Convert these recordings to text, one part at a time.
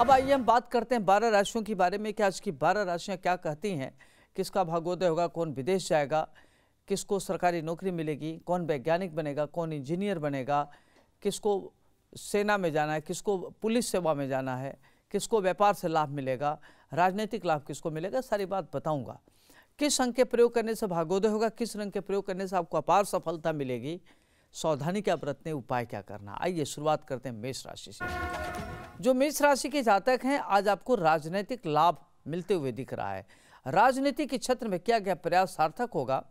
अब आइए हम बात करते हैं बारह राशियों के बारे में कि आज की बारह राशियाँ क्या कहती हैं किसका भागोदय होगा कौन विदेश जाएगा किसको सरकारी नौकरी मिलेगी कौन वैज्ञानिक बनेगा कौन इंजीनियर बनेगा किसको सेना में जाना है किसको पुलिस सेवा में जाना है किसको व्यापार से लाभ मिलेगा राजनीतिक लाभ किसको मिलेगा सारी बात बताऊंगा किस रंग के प्रयोग करने से भागोदय होगा किस रंग के प्रयोग करने से आपको अपार सफलता मिलेगी सावधानी क्या बरतने उपाय क्या करना आइए शुरुआत करते हैं मेष राशि से जो मेष राशि के जातक हैं आज आपको राजनीतिक लाभ मिलते हुए दिख रहा है राजनीति के क्षेत्र में किया गया प्रयास सार्थक होगा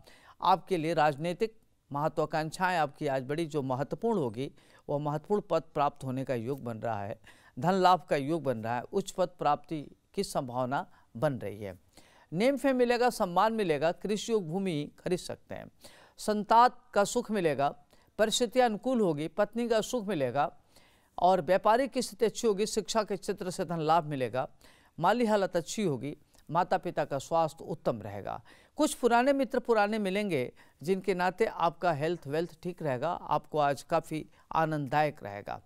आपके लिए राजनीतिक महत्वाकांक्षाएं आपकी आज बड़ी जो महत्वपूर्ण होगी वह महत्वपूर्ण पद प्राप्त होने का योग बन रहा है धन लाभ का योग बन रहा है उच्च पद प्राप्ति की संभावना बन रही है नेम फेम मिलेगा सम्मान मिलेगा कृषि योग भूमि खरीद सकते हैं संतात का सुख मिलेगा परिस्थितियाँ अनुकूल होगी पत्नी का सुख मिलेगा और व्यापारिक स्थिति अच्छी होगी शिक्षा के क्षेत्र से धन लाभ मिलेगा माली हालत अच्छी होगी माता पिता का स्वास्थ्य उत्तम रहेगा कुछ पुराने मित्र पुराने मिलेंगे जिनके नाते आपका हेल्थ वेल्थ ठीक रहेगा आपको आज काफ़ी आनंददायक रहेगा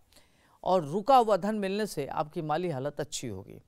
और रुका हुआ धन मिलने से आपकी माली हालत अच्छी होगी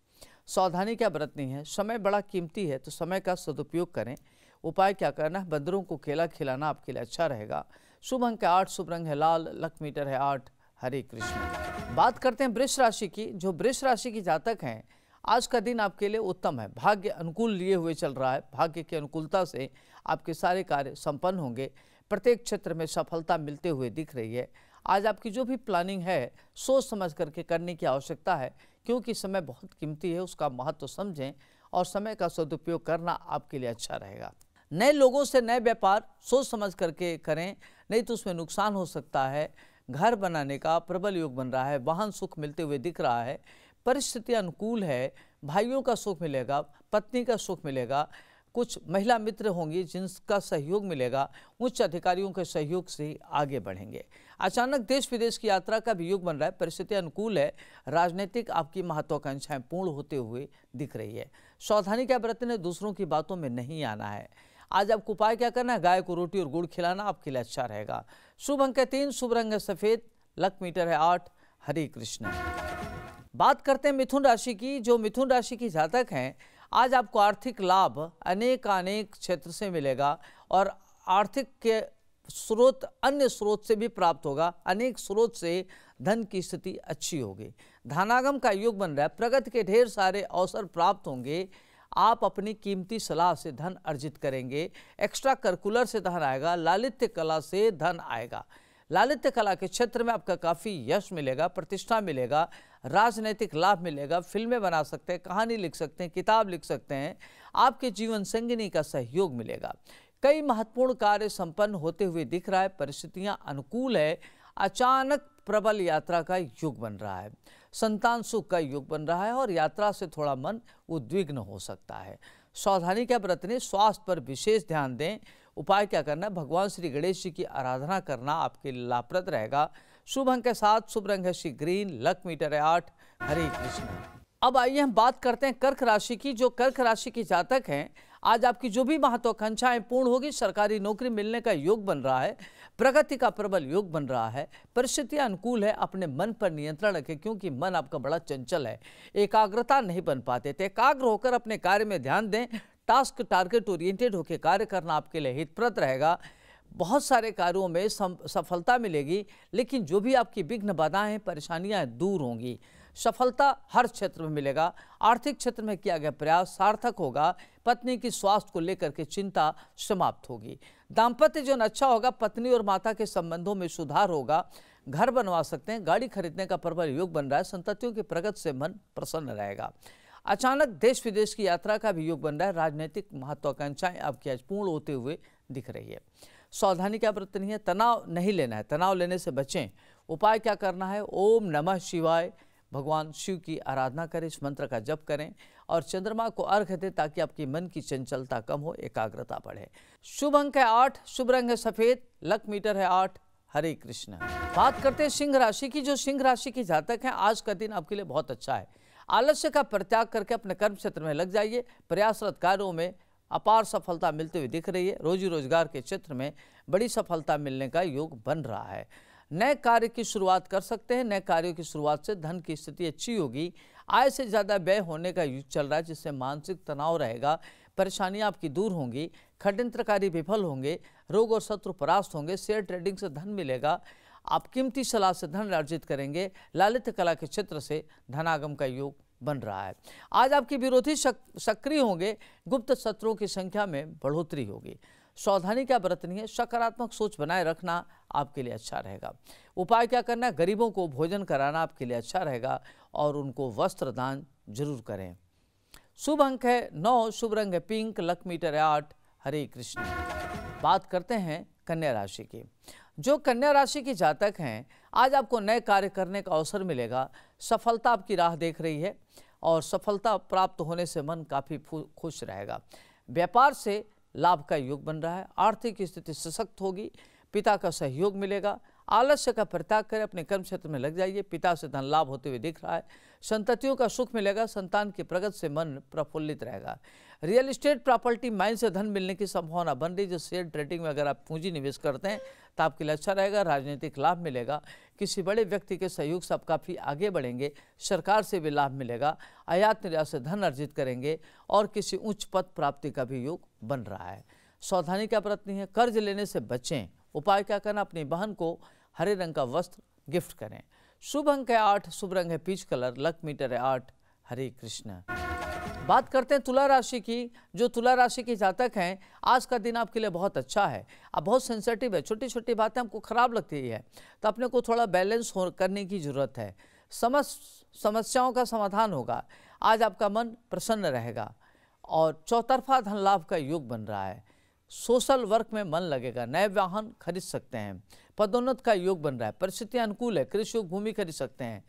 सावधानी क्या बरतनी है समय बड़ा कीमती है तो समय का सदुपयोग करें उपाय क्या करना है बंदरों को केला खिलाना आपके लिए अच्छा रहेगा शुभ अंक है आठ शुभ रंग है लाल लक मीटर है आठ हरे कृष्ण बात करते हैं वृक्ष राशि की जो वृक्ष राशि की जातक हैं आज का दिन आपके लिए उत्तम है भाग्य अनुकूल लिए हुए चल रहा है भाग्य की अनुकूलता से आपके सारे कार्य संपन्न होंगे प्रत्येक क्षेत्र में सफलता मिलते हुए दिख रही है आज आपकी जो भी प्लानिंग है सोच समझ करके करने की आवश्यकता है क्योंकि समय बहुत कीमती है उसका महत्व तो समझें और समय का सदुपयोग करना आपके लिए अच्छा रहेगा नए लोगों से नए व्यापार सोच समझ करके करें नहीं तो उसमें नुकसान हो सकता है घर बनाने का प्रबल योग बन रहा है वाहन सुख मिलते हुए दिख रहा है परिस्थिति अनुकूल है भाइयों का सुख मिलेगा पत्नी का सुख मिलेगा कुछ महिला मित्र होंगी जिनका सहयोग मिलेगा उच्च अधिकारियों के सहयोग से आगे बढ़ेंगे अचानक देश विदेश की यात्रा का भी युग बन रहा है परिस्थिति अनुकूल है राजनीतिक आपकी महत्वाकांक्षाएं पूर्ण होते हुए दिख रही है सावधानी का बरतने दूसरों की बातों में नहीं आना है आज आपको उपाय क्या करना है गाय को रोटी और गुड़ खिलाना आपके लिए अच्छा रहेगा शुभ अंक है तीन शुभ रंग है सफ़ेद लक मीटर है आठ हरे कृष्ण बात करते हैं मिथुन राशि की जो मिथुन राशि की जातक हैं आज आपको आर्थिक लाभ अनेक अनेक क्षेत्र से मिलेगा और आर्थिक के स्रोत अन्य स्रोत से भी प्राप्त होगा अनेक स्रोत से धन की स्थिति अच्छी होगी धनागम का योग बन रहा है प्रगति के ढेर सारे अवसर प्राप्त होंगे आप अपनी कीमती सलाह से धन अर्जित करेंगे एक्स्ट्रा करकुलर से धन आएगा लालित्य कला से धन आएगा लालित्य कला के क्षेत्र में आपका काफ़ी यश मिलेगा प्रतिष्ठा मिलेगा राजनैतिक लाभ मिलेगा फिल्में बना सकते हैं कहानी लिख सकते हैं किताब लिख सकते हैं आपके जीवन संगिनी का सहयोग मिलेगा कई महत्वपूर्ण कार्य संपन्न होते हुए दिख रहा है परिस्थितियां अनुकूल है अचानक प्रबल यात्रा का युग बन रहा है संतान सुख का योग बन रहा है और यात्रा से थोड़ा मन उद्विग्न हो सकता है सावधानी क्या बरतने स्वास्थ्य पर विशेष ध्यान दें उपाय क्या करना है भगवान श्री गणेश जी की आराधना करना आपके लिए लाभप्रद रहेगा शुभ अंक के साथ शुभ रंग है श्री ग्रीन लक मीटर है आठ हरे कृष्ण अब आइए हम बात करते हैं कर्क राशि की जो कर्क राशि के जातक हैं आज आपकी जो भी महत्वाकांक्षाएं पूर्ण होगी सरकारी नौकरी मिलने का योग बन रहा है प्रगति का प्रबल योग बन रहा है परिस्थितियां अनुकूल है अपने मन पर नियंत्रण रखें क्योंकि मन आपका बड़ा चंचल है एकाग्रता नहीं बन पाते तो एकाग्र होकर अपने कार्य में ध्यान दें टास्क टारगेट ओरिएंटेड होकर कार्य करना आपके लिए हितप्रद रहेगा बहुत सारे कार्यों में सफलता मिलेगी लेकिन जो भी आपकी विघ्न बाधाएं परेशानियां दूर होंगी सफलता हर क्षेत्र में मिलेगा आर्थिक क्षेत्र में किया गया प्रयास सार्थक होगा पत्नी की स्वास्थ्य को लेकर के चिंता समाप्त होगी दाम्पत्य जीवन अच्छा होगा पत्नी और माता के संबंधों में सुधार होगा घर बनवा सकते हैं गाड़ी खरीदने का प्रबल योग बन रहा है संतियों की प्रगति से मन प्रसन्न रहेगा अचानक देश विदेश की यात्रा का भी योग बन रहा है राजनीतिक महत्वाकांक्षाएं आपकी आज पूर्ण होते हुए दिख रही है सावधानी क्या बरतनी है तनाव नहीं लेना है तनाव लेने से बचें उपाय क्या करना है ओम नमः शिवाय भगवान शिव की आराधना करें इस मंत्र का जप करें और चंद्रमा को अर्घ दें ताकि आपकी मन की चंचलता कम हो एकाग्रता बढ़े शुभ अंक है आठ शुभ रंग है सफेद लक मीटर है आठ हरे कृष्ण बात करते हैं सिंह राशि की जो सिंह राशि की जातक है आज का दिन आपके लिए बहुत अच्छा है आलस्य का प्रत्याग करके अपने कर्म क्षेत्र में लग जाइए प्रयासरत कार्यों में अपार सफलता मिलते हुए दिख रही है रोजी रोजगार के क्षेत्र में बड़ी सफलता मिलने का योग बन रहा है नए कार्य की शुरुआत कर सकते हैं नए कार्यों की शुरुआत से धन की स्थिति अच्छी होगी आय से ज़्यादा व्यय होने का युग चल रहा है जिससे मानसिक तनाव रहेगा परेशानियां आपकी दूर होंगी खडयंत्रकारी विफल होंगे रोग और शत्रु परास्त होंगे शेयर ट्रेडिंग से धन मिलेगा आप कीमती सलाह से धन अर्जित करेंगे लालित्य कला के क्षेत्र से धनागम का योग बन रहा है आज आपके विरोधी सक्रिय होंगे गुप्त शत्रुओं की संख्या में बढ़ोतरी होगी सावधानी क्या बरतनी है सकारात्मक सोच बनाए रखना आपके लिए अच्छा रहेगा उपाय क्या करना है गरीबों को भोजन कराना आपके लिए अच्छा रहेगा और उनको वस्त्र दान जरूर करें शुभ अंक है नौ शुभ रंग है पिंक लक मीटर है आठ हरे कृष्ण बात करते हैं कन्या राशि की जो कन्या राशि की जातक हैं आज आपको नए कार्य करने का अवसर मिलेगा सफलता आपकी राह देख रही है और सफलता प्राप्त होने से मन काफ़ी खुश रहेगा व्यापार से लाभ का योग बन रहा है आर्थिक स्थिति सशक्त होगी पिता का सहयोग मिलेगा आलस्य का परित्याग करें अपने कर्म क्षेत्र में लग जाइए पिता से धन लाभ होते हुए दिख रहा है संततियों का सुख मिलेगा संतान की प्रगति से मन प्रफुल्लित रहेगा रियल इस्टेट प्रॉपर्टी माइन से धन मिलने की संभावना बन रही जो शेयर ट्रेडिंग में अगर आप पूंजी निवेश करते हैं तो आपके लिए अच्छा रहेगा राजनीतिक लाभ मिलेगा किसी बड़े व्यक्ति के सहयोग से आप काफ़ी आगे बढ़ेंगे सरकार से भी लाभ मिलेगा आयात निर्यात से धन अर्जित करेंगे और किसी उच्च पद प्राप्ति का भी योग बन रहा है सावधानी क्या बरतनी है कर्ज लेने से बचें उपाय क्या करना अपनी बहन को हरे रंग का वस्त्र गिफ्ट करें शुभ अंक है आठ शुभ रंग है पीच कलर लक मीटर है आठ हरे कृष्ण बात करते हैं तुला राशि की जो तुला राशि के जातक हैं आज का दिन आपके लिए बहुत अच्छा है आप बहुत सेंसिटिव है छोटी छोटी बातें आपको खराब लगती है तो अपने को थोड़ा बैलेंस हो करने की ज़रूरत है समस्त समस्याओं का समाधान होगा आज आपका मन प्रसन्न रहेगा और चौतरफा धन लाभ का योग बन रहा है सोशल वर्क में मन लगेगा नए वाहन खरीद सकते हैं पदोन्नत का योग बन रहा है परिस्थितियाँ अनुकूल है कृषि योग भूमि खरीद सकते हैं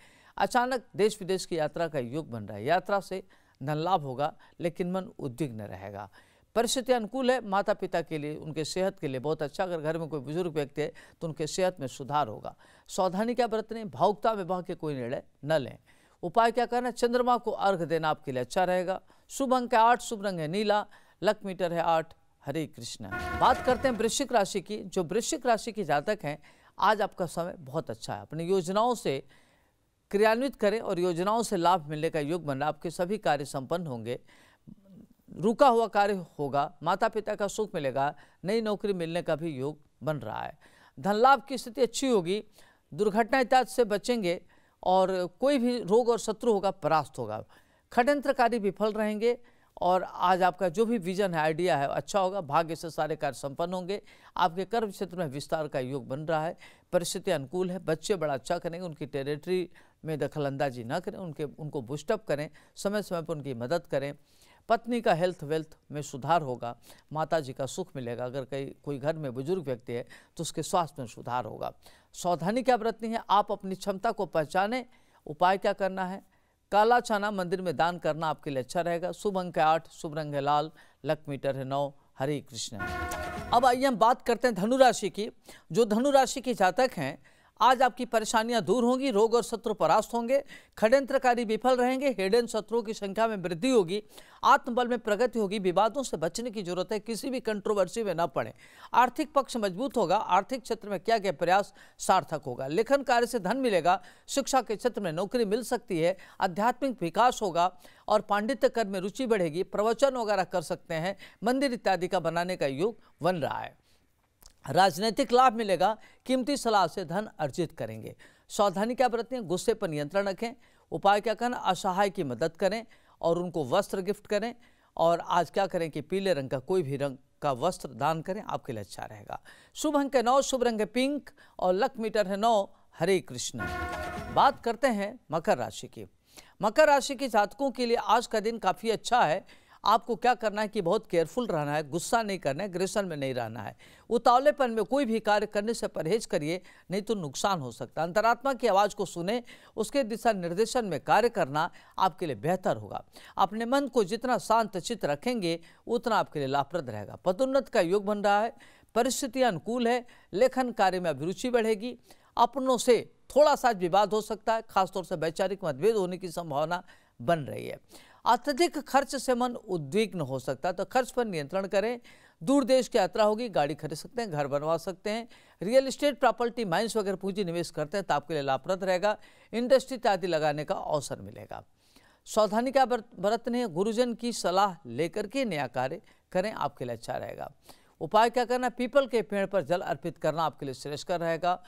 अचानक देश विदेश की यात्रा का योग बन रहा है यात्रा से धन लाभ होगा लेकिन मन उद्विग्न रहेगा परिस्थिति अनुकूल है माता पिता के लिए उनके सेहत के लिए बहुत अच्छा अगर घर में कोई बुजुर्ग व्यक्ति है तो उनके सेहत में सुधार होगा सावधानी क्या बरतने भावुकता विवाह के कोई निर्णय न लें उपाय क्या करना चंद्रमा को अर्घ देना आपके लिए अच्छा रहेगा शुभ अंक है आठ शुभ रंग है नीला लक मीटर है आठ हरे कृष्णा बात करते हैं वृश्चिक राशि की जो वृश्चिक राशि के जातक हैं आज आपका समय बहुत अच्छा है अपनी योजनाओं से क्रियान्वित करें और योजनाओं से लाभ मिलने का योग बन रहा आपके सभी कार्य संपन्न होंगे रुका हुआ कार्य होगा माता पिता का सुख मिलेगा नई नौकरी मिलने का भी योग बन रहा है धन लाभ की स्थिति अच्छी होगी दुर्घटना इत्यादि से बचेंगे और कोई भी रोग और शत्रु होगा परास्त होगा खडयंत्रकारी विफल रहेंगे और आज आपका जो भी विजन है आइडिया है अच्छा होगा भाग्य से सारे कार्य संपन्न होंगे आपके कर्म क्षेत्र में विस्तार का योग बन रहा है परिस्थिति अनुकूल है बच्चे बड़ा अच्छा करेंगे उनकी टेरिटरी में दखलंदाजी ना करें उनके उनको बुस्टअप करें समय समय पर उनकी मदद करें पत्नी का हेल्थ वेल्थ में सुधार होगा माता जी का सुख मिलेगा अगर कहीं कोई घर में बुजुर्ग व्यक्ति है तो उसके स्वास्थ्य में सुधार होगा सावधानी क्या बरतनी है आप अपनी क्षमता को पहचानें उपाय क्या करना है काला छाना मंदिर में दान करना आपके लिए अच्छा रहेगा शुभ अंक है आठ शुभ रंग है लाल लक मीटर है नौ हरे कृष्ण अब आइए हम बात करते हैं धनुराशि की जो धनुराशि के जातक हैं आज आपकी परेशानियां दूर होंगी रोग और शत्रु परास्त होंगे खडयंत्रकारी विफल रहेंगे हेडन शत्रुओं की संख्या में वृद्धि होगी आत्मबल में प्रगति होगी विवादों से बचने की जरूरत है किसी भी कंट्रोवर्सी में न पड़े आर्थिक पक्ष मजबूत होगा आर्थिक क्षेत्र में क्या क्या प्रयास सार्थक होगा लेखन कार्य से धन मिलेगा शिक्षा के क्षेत्र में नौकरी मिल सकती है आध्यात्मिक विकास होगा और पांडित्य कर में रुचि बढ़ेगी प्रवचन वगैरह कर सकते हैं मंदिर इत्यादि का बनाने का योग बन रहा है राजनीतिक लाभ मिलेगा कीमती सलाह से धन अर्जित करेंगे सावधानी क्या बरतें गुस्से पर नियंत्रण रखें उपाय क्या करें असहाय की मदद करें और उनको वस्त्र गिफ्ट करें और आज क्या करें कि पीले रंग का कोई भी रंग का वस्त्र दान करें आपके लिए अच्छा रहेगा शुभ अंक है नौ शुभ रंग है पिंक और लक मीटर है नौ हरे कृष्ण बात करते हैं मकर राशि की मकर राशि के जातकों के लिए आज का दिन काफ़ी अच्छा है आपको क्या करना है कि बहुत केयरफुल रहना है गुस्सा नहीं करना है ग्रेसन में नहीं रहना है उतावलेपन में कोई भी कार्य करने से परहेज करिए नहीं तो नुकसान हो सकता है अंतरात्मा की आवाज़ को सुने उसके दिशा निर्देशन में कार्य करना आपके लिए बेहतर होगा अपने मन को जितना शांत चित्त रखेंगे उतना आपके लिए लाभप्रद रहेगा पदोन्नत का योग बन रहा है परिस्थितियाँ अनुकूल है लेखन कार्य में अभिरुचि बढ़ेगी अपनों से थोड़ा सा विवाद हो सकता है खासतौर से वैचारिक मतभेद होने की संभावना बन रही है अत्यधिक खर्च से मन उद्विग्न हो सकता है तो खर्च पर नियंत्रण करें दूर देश की यात्रा होगी गाड़ी खरीद सकते हैं घर बनवा सकते हैं रियल इस्टेट प्रॉपर्टी माइंस वगैरह पूंजी निवेश करते हैं तो आपके लिए लाभप्रद रहेगा इंडस्ट्री इत्यादि लगाने का अवसर मिलेगा सावधानी का बरतने गुरुजन की सलाह लेकर के नया कार्य करें आपके लिए अच्छा रहेगा उपाय क्या करना पीपल के पेड़ पर जल अर्पित करना आपके लिए श्रेष्ठकर रहेगा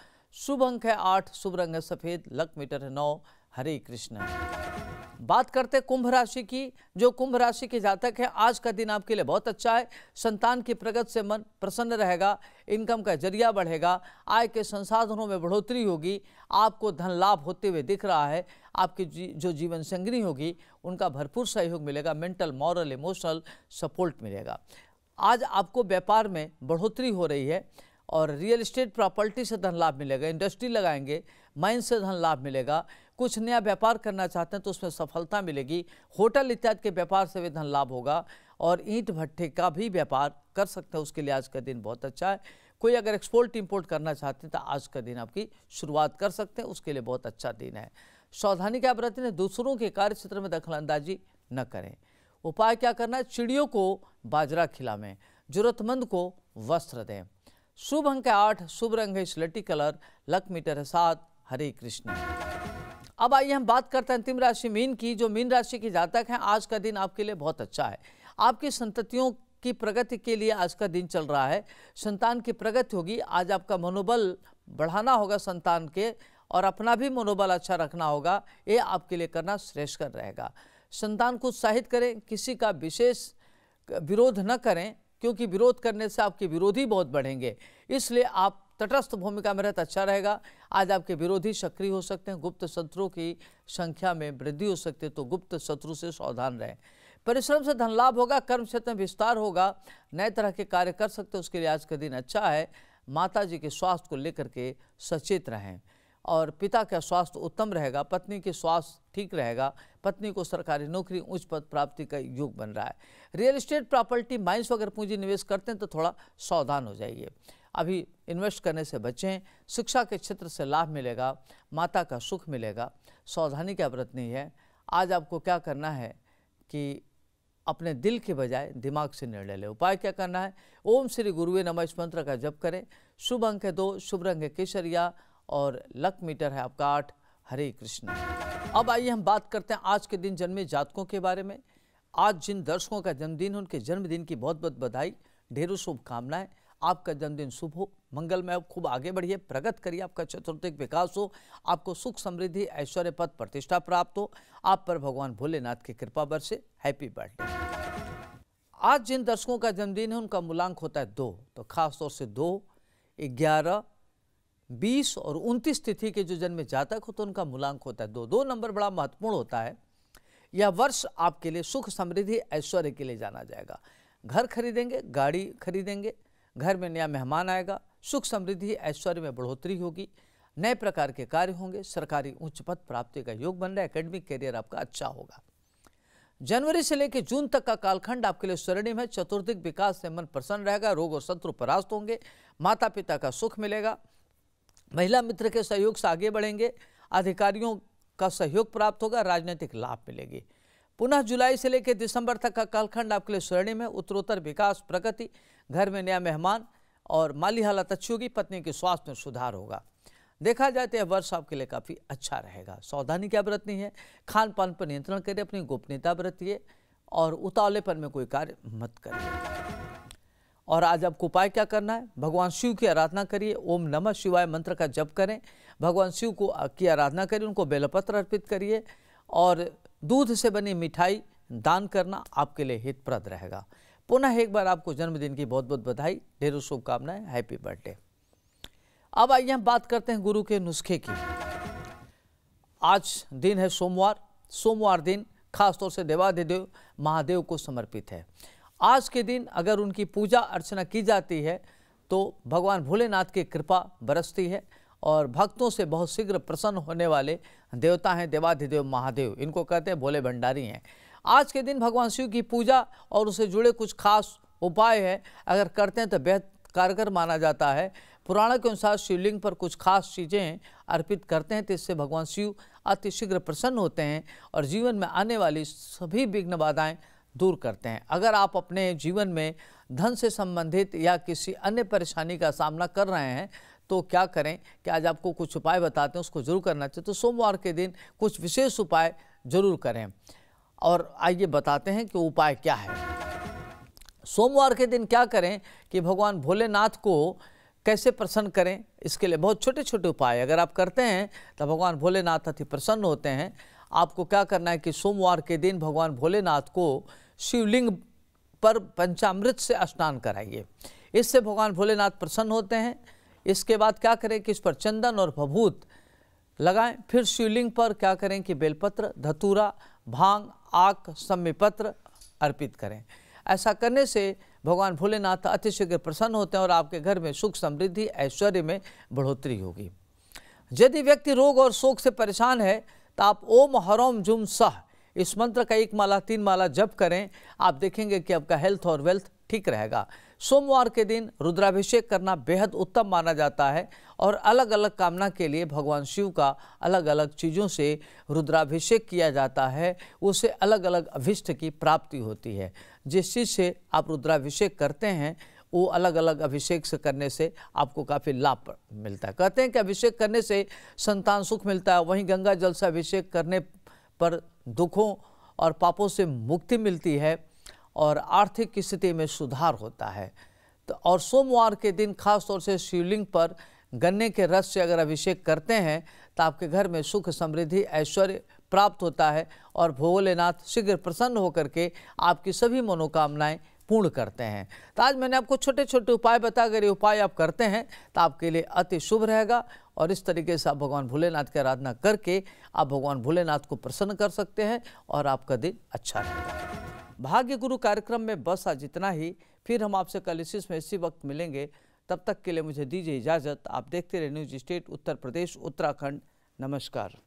शुभ अंक है आठ शुभ रंग है सफ़ेद लक मीटर है नौ हरे कृष्ण बात करते कुंभ राशि की जो कुंभ राशि के जातक है आज का दिन आपके लिए बहुत अच्छा है संतान की प्रगति से मन प्रसन्न रहेगा इनकम का जरिया बढ़ेगा आय के संसाधनों में बढ़ोतरी होगी आपको धन लाभ होते हुए दिख रहा है आपकी जी, जो जीवन संगनी होगी उनका भरपूर सहयोग मिलेगा मेंटल मॉरल इमोशनल सपोर्ट मिलेगा आज आपको व्यापार में बढ़ोतरी हो रही है और रियल इस्टेट प्रॉपर्टी से धन लाभ मिलेगा इंडस्ट्री लगाएंगे माइन से धन लाभ मिलेगा कुछ नया व्यापार करना चाहते हैं तो उसमें सफलता मिलेगी होटल इत्यादि के व्यापार से भी धन लाभ होगा और ईंट भट्ठे का भी व्यापार कर सकते हैं उसके लिए आज का दिन बहुत अच्छा है कोई अगर एक्सपोर्ट इम्पोर्ट करना चाहते हैं तो आज का दिन आपकी शुरुआत कर सकते हैं उसके लिए बहुत अच्छा दिन है सावधानी क्या बरतें दूसरों के कार्य क्षेत्र में दखलंदाजी न करें उपाय क्या करना है चिड़ियों को बाजरा खिलावें जरूरतमंद को वस्त्र दें शुभ अंक है आठ शुभ रंग है स्लेटी कलर लक मीटर है सात हरे कृष्ण अब आइए हम बात करते हैं अंतिम राशि मीन की जो मीन राशि की जातक हैं आज का दिन आपके लिए बहुत अच्छा है आपकी संततियों की प्रगति के लिए आज का दिन चल रहा है संतान की प्रगति होगी आज आपका मनोबल बढ़ाना होगा संतान के और अपना भी मनोबल अच्छा रखना होगा ये आपके लिए करना श्रेष्ठकर रहेगा संतान को उत्साहित करें किसी का विशेष विरोध न करें क्योंकि विरोध करने से आपके विरोधी बहुत बढ़ेंगे इसलिए आप तटस्थ भूमिका में रहता अच्छा रहेगा आज आपके विरोधी सक्रिय हो सकते हैं गुप्त शत्रुओं की संख्या में वृद्धि हो सकती है तो गुप्त शत्रु से सावधान रहें परिश्रम से धन लाभ होगा कर्म क्षेत्र तो में विस्तार होगा नए तरह के कार्य कर सकते हैं उसके लिए आज का दिन अच्छा है माता जी के स्वास्थ्य को लेकर के सचेत रहें और पिता का स्वास्थ्य उत्तम रहेगा पत्नी के स्वास्थ्य ठीक रहेगा पत्नी को सरकारी नौकरी उच्च पद प्राप्ति का योग बन रहा है रियल एस्टेट प्रॉपर्टी माइंस वगैरह पूंजी निवेश करते हैं तो थोड़ा सावधान हो जाइए अभी इन्वेस्ट करने से बचें शिक्षा के क्षेत्र से लाभ मिलेगा माता का सुख मिलेगा सावधानी क्या बरतनी है आज आपको क्या करना है कि अपने दिल के बजाय दिमाग से निर्णय लें उपाय क्या करना है ओम श्री गुरुवे नमः इस मंत्र का जप करें शुभ अंक है दो शुभ रंग है केसरिया और लक मीटर है आपका आठ हरे कृष्ण अब आइए हम बात करते हैं आज के दिन जन्मे जातकों के बारे में आज जिन दर्शकों का जन्मदिन है उनके जन्मदिन की बहुत बहुत बधाई ढेरों शुभकामनाएं आपका जन्मदिन शुभ हो मंगल में आप खूब आगे बढ़िए प्रगत करिए आपका चतुर्थिक विकास हो आपको सुख समृद्धि ऐश्वर्य पद प्रतिष्ठा प्राप्त हो आप पर भगवान भोलेनाथ की कृपा बरसे हैप्पी बर्थडे आज जिन दर्शकों का जन्मदिन है उनका मूलांक होता है दो तो खास तौर से दो ग्यारह बीस और उनतीस तिथि के जो जन्म जातक हो तो उनका मूलांक होता है दो दो नंबर बड़ा महत्वपूर्ण होता है यह वर्ष आपके लिए सुख समृद्धि ऐश्वर्य के लिए जाना जाएगा घर खरीदेंगे गाड़ी खरीदेंगे घर में नया मेहमान आएगा सुख समृद्धि ऐश्वर्य में बढ़ोतरी होगी नए प्रकार के कार्य होंगे सरकारी उच्च पद प्राप्ति का योग बन रहा है एकेडमिक करियर आपका अच्छा होगा जनवरी से लेकर जून तक का कालखंड आपके लिए स्वर्णिम है चतुर्दिक विकास से मन प्रसन्न रहेगा रोग और शत्रु परास्त होंगे माता पिता का सुख मिलेगा महिला मित्र के सहयोग से आगे बढ़ेंगे अधिकारियों का सहयोग प्राप्त होगा राजनीतिक लाभ मिलेगी पुनः जुलाई से लेकर दिसंबर तक का कालखंड आपके लिए स्वर्णिम है उत्तरोत्तर विकास प्रगति घर में नया मेहमान और माली हालत अच्छी होगी पत्नी के स्वास्थ्य में सुधार होगा देखा जाए तो यह वर्ष आपके लिए काफ़ी अच्छा रहेगा सावधानी क्या बरतनी है खान पान पर नियंत्रण करें अपनी गोपनीयता बरतिए और उतावलेपन में कोई कार्य मत करिए और आज आपको उपाय क्या करना है भगवान शिव की आराधना करिए ओम नमः शिवाय मंत्र का जप करें भगवान शिव को की आराधना करिए उनको बेलपत्र अर्पित करिए और दूध से बनी मिठाई दान करना आपके लिए हितप्रद रहेगा पुनः एक बार आपको जन्मदिन की बहुत बहुत बधाई ढेरों शुभकामनाएं हैप्पी बर्थडे अब आइए हम बात करते हैं गुरु के नुस्खे की आज दिन है सोमवार सोमवार दिन खासतौर से देवाधिदेव महादेव को समर्पित है आज के दिन अगर उनकी पूजा अर्चना की जाती है तो भगवान भोलेनाथ की कृपा बरसती है और भक्तों से बहुत शीघ्र प्रसन्न होने वाले देवता हैं देवाधिदेव महादेव इनको कहते हैं भोले भंडारी हैं आज के दिन भगवान शिव की पूजा और उससे जुड़े कुछ खास उपाय हैं अगर करते हैं तो बेहद कारगर माना जाता है पुराणों के अनुसार शिवलिंग पर कुछ खास चीज़ें अर्पित करते हैं तो इससे भगवान शिव अतिशीघ्र प्रसन्न होते हैं और जीवन में आने वाली सभी विघ्न बाधाएँ दूर करते हैं अगर आप अपने जीवन में धन से संबंधित या किसी अन्य परेशानी का सामना कर रहे हैं तो क्या करें कि आज आपको कुछ उपाय बताते हैं उसको जरूर करना चाहिए तो सोमवार के दिन कुछ विशेष उपाय जरूर करें और आइए बताते हैं कि उपाय क्या है सोमवार के दिन क्या करें कि भगवान भोलेनाथ को कैसे प्रसन्न करें इसके लिए बहुत छोटे छोटे उपाय अगर आप करते हैं तो भगवान भोलेनाथ अति प्रसन्न होते हैं आपको क्या करना है कि सोमवार के दिन भगवान भोलेनाथ को शिवलिंग पर पंचामृत से स्नान कराइए इससे भगवान भोलेनाथ प्रसन्न होते हैं इसके बाद क्या करें कि इस पर चंदन और भभूत लगाएं फिर शिवलिंग पर क्या करें कि बेलपत्र धतूरा भांग आक पत्र अर्पित करें ऐसा करने से भगवान भोलेनाथ अतिशीघ्र प्रसन्न होते हैं और आपके घर में सुख समृद्धि ऐश्वर्य में बढ़ोतरी होगी यदि व्यक्ति रोग और शोक से परेशान है तो आप ओम हरोम जुम सह इस मंत्र का एक माला तीन माला जप करें आप देखेंगे कि आपका हेल्थ और वेल्थ ठीक रहेगा सोमवार के दिन रुद्राभिषेक करना बेहद उत्तम माना जाता है और अलग अलग कामना के लिए भगवान शिव का अलग अलग चीज़ों से रुद्राभिषेक किया जाता है उसे अलग अलग अभिष्ट की प्राप्ति होती है जिस चीज़ से आप रुद्राभिषेक करते हैं वो अलग अलग अभिषेक से करने से आपको काफ़ी लाभ मिलता है कहते हैं कि अभिषेक करने से संतान सुख मिलता है वहीं गंगा जल से अभिषेक करने पर दुखों और पापों से मुक्ति मिलती है और आर्थिक स्थिति में सुधार होता है तो और सोमवार के दिन खासतौर से शिवलिंग पर गन्ने के रस से अगर अभिषेक करते हैं तो आपके घर में सुख समृद्धि ऐश्वर्य प्राप्त होता है और भोलेनाथ शीघ्र प्रसन्न होकर के आपकी सभी मनोकामनाएं पूर्ण करते हैं तो आज मैंने आपको छोटे छोटे उपाय बता अगर ये उपाय आप करते हैं तो आपके लिए अति शुभ रहेगा और इस तरीके से आप भगवान भोलेनाथ की आराधना करके आप भगवान भोलेनाथ को प्रसन्न कर सकते हैं और आपका दिन अच्छा रहेगा भाग्य गुरु कार्यक्रम में बस आज इतना ही फिर हम आपसे कल इसी में इसी वक्त मिलेंगे तब तक के लिए मुझे दीजिए इजाज़त आप देखते रहे न्यूज स्टेट उत्तर प्रदेश उत्तराखंड नमस्कार